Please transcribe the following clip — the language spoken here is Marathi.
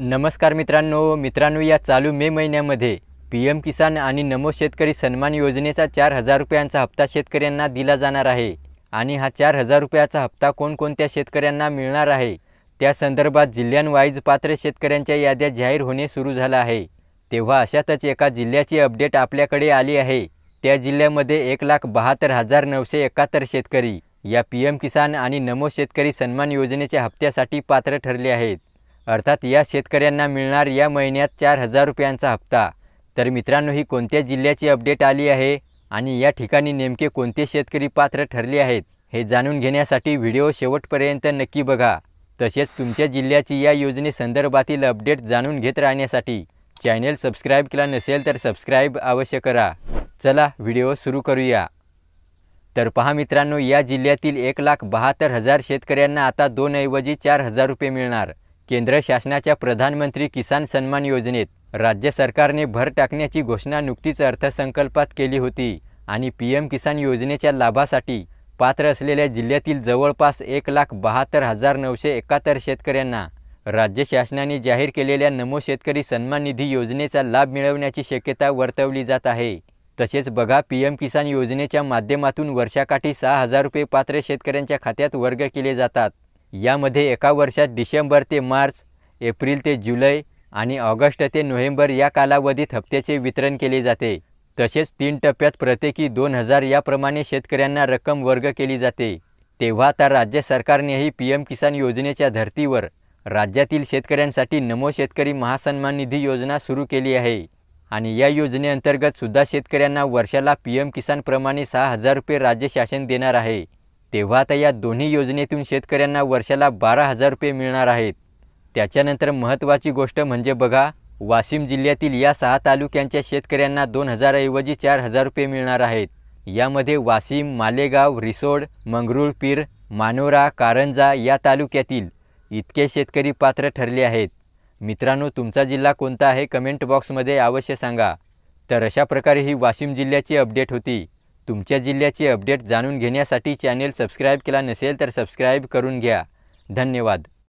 नमस्कार मित्रांनो मित्रांनो या चालू मे महिन्यामध्ये पी एम किसान आणि नमो शेतकरी सन्मान योजनेचा चार हजार रुपयांचा हप्ता शेतकऱ्यांना दिला जाणार आहे आणि हा चार हजार रुपयाचा हप्ता कोणकोणत्या शेतकऱ्यांना मिळणार आहे त्या संदर्भात जिल्ह्यांवाईज पात्र शेतकऱ्यांच्या याद्या जाहीर होणे सुरू झाला आहे तेव्हा अशातच एका जिल्ह्याची अपडेट आपल्याकडे आली आहे त्या जिल्ह्यामध्ये एक लाख बहात्तर हजार नऊशे एकाहत्तर शेतकरी या पी एम किसान आणि नमो शेतकरी सन्मान योजनेच्या हप्त्यासाठी पात्र ठरले आहेत अर्थात या शेतकऱ्यांना मिळणार या महिन्यात चार हजार रुपयांचा हप्ता तर मित्रांनो ही कोणत्या जिल्ह्याची अपडेट आली आहे आणि या ठिकाणी नेमके कोणते शेतकरी पात्र ठरले आहेत हे जाणून घेण्यासाठी व्हिडिओ शेवटपर्यंत नक्की बघा तसेच तुमच्या जिल्ह्याची या योजनेसंदर्भातील अपडेट जाणून घेत राहण्यासाठी चॅनेल सबस्क्राईब केला नसेल तर सबस्क्राईब अवश्य करा चला व्हिडिओ सुरू करूया तर पहा मित्रांनो या जिल्ह्यातील एक लाख बहात्तर हजार शेतकऱ्यांना आता दोनऐवजी चार हजार रुपये मिळणार केंद्र शासनाच्या प्रधानमंत्री किसान सन्मान योजनेत राज्य सरकारने भर टाकण्याची घोषणा नुकतीच अर्थसंकल्पात केली होती आणि पी एम किसान योजनेच्या लाभासाठी पात्र असलेल्या जिल्ह्यातील जवळपास एक लाख बहात्तर हजार नऊशे एकाहत्तर शेतकऱ्यांना राज्य शासनाने जाहीर केलेल्या नमो शेतकरी सन्मान निधी योजनेचा लाभ मिळवण्याची शक्यता वर्तवली जात आहे तसेच बघा पी एम किसान योजनेच्या माध्यमातून वर्षाकाठी सहा हजार रुपये पात्र शेतकऱ्यांच्या खात्यात वर्ग केले जातात यामध्ये एका वर्षात डिसेंबर ते मार्च एप्रिल ते जुलै आणि ऑगस्ट ते नोव्हेंबर या कालावधीत हप्त्याचे वितरण केले जाते तसेच तीन टप्प्यात प्रत्येकी दोन हजार याप्रमाणे शेतकऱ्यांना रक्कम वर्ग केली जाते तेव्हा तर राज्य सरकारनेही पी एम किसान योजनेच्या धर्तीवर राज्यातील शेतकऱ्यांसाठी नमो शेतकरी महासन्मान निधी योजना सुरू केली आहे आणि या योजनेअंतर्गत सुद्धा शेतकऱ्यांना वर्षाला पी एम किसानप्रमाणे सहा हजार रुपये राज्य शासन देणार आहे तेव्हा आता या दोन्ही योजनेतून शेतकऱ्यांना वर्षाला बारा हजार रुपये मिळणार आहेत त्याच्यानंतर महत्त्वाची गोष्ट म्हणजे बघा वाशिम जिल्ह्यातील या सहा तालुक्यांच्या शेतकऱ्यांना दोन हजारऐवजी चार हजार रुपये मिळणार आहेत यामध्ये वाशिम मालेगाव रिसोड मंगरुळपीर मानोरा कारंजा या तालुक्यातील इतके शेतकरी पात्र ठरले आहेत मित्रांनो तुमचा जिल्हा कोणता आहे कमेंट बॉक्समध्ये अवश्य सांगा तर अशा प्रकारे ही वाशिम जिल्ह्याची अपडेट होती तुमच्या जिल्ह्याचे अपडेट जाणून घेण्यासाठी चॅनेल सबस्क्राईब केला नसेल तर सबस्क्राईब करून घ्या धन्यवाद